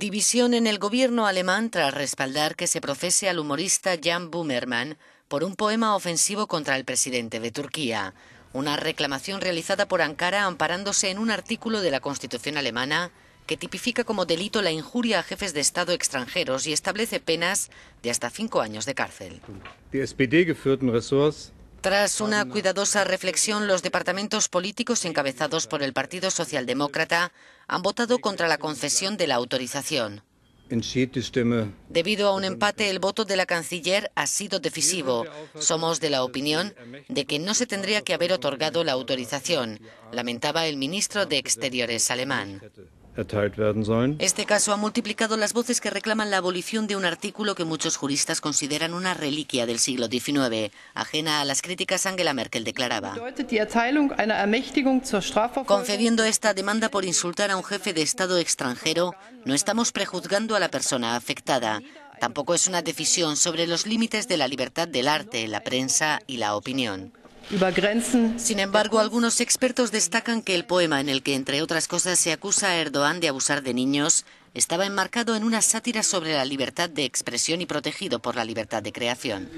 División en el gobierno alemán tras respaldar que se profese al humorista Jan boomerman por un poema ofensivo contra el presidente de Turquía. Una reclamación realizada por Ankara amparándose en un artículo de la Constitución alemana que tipifica como delito la injuria a jefes de Estado extranjeros y establece penas de hasta cinco años de cárcel. Tras una cuidadosa reflexión, los departamentos políticos encabezados por el Partido Socialdemócrata han votado contra la concesión de la autorización. Debido a un empate, el voto de la canciller ha sido decisivo. Somos de la opinión de que no se tendría que haber otorgado la autorización, lamentaba el ministro de Exteriores alemán. Este caso ha multiplicado las voces que reclaman la abolición de un artículo que muchos juristas consideran una reliquia del siglo XIX. Ajena a las críticas, Angela Merkel declaraba. Concediendo esta demanda por insultar a un jefe de Estado extranjero, no estamos prejuzgando a la persona afectada. Tampoco es una decisión sobre los límites de la libertad del arte, la prensa y la opinión. Sin embargo, algunos expertos destacan que el poema en el que, entre otras cosas, se acusa a Erdogan de abusar de niños estaba enmarcado en una sátira sobre la libertad de expresión y protegido por la libertad de creación.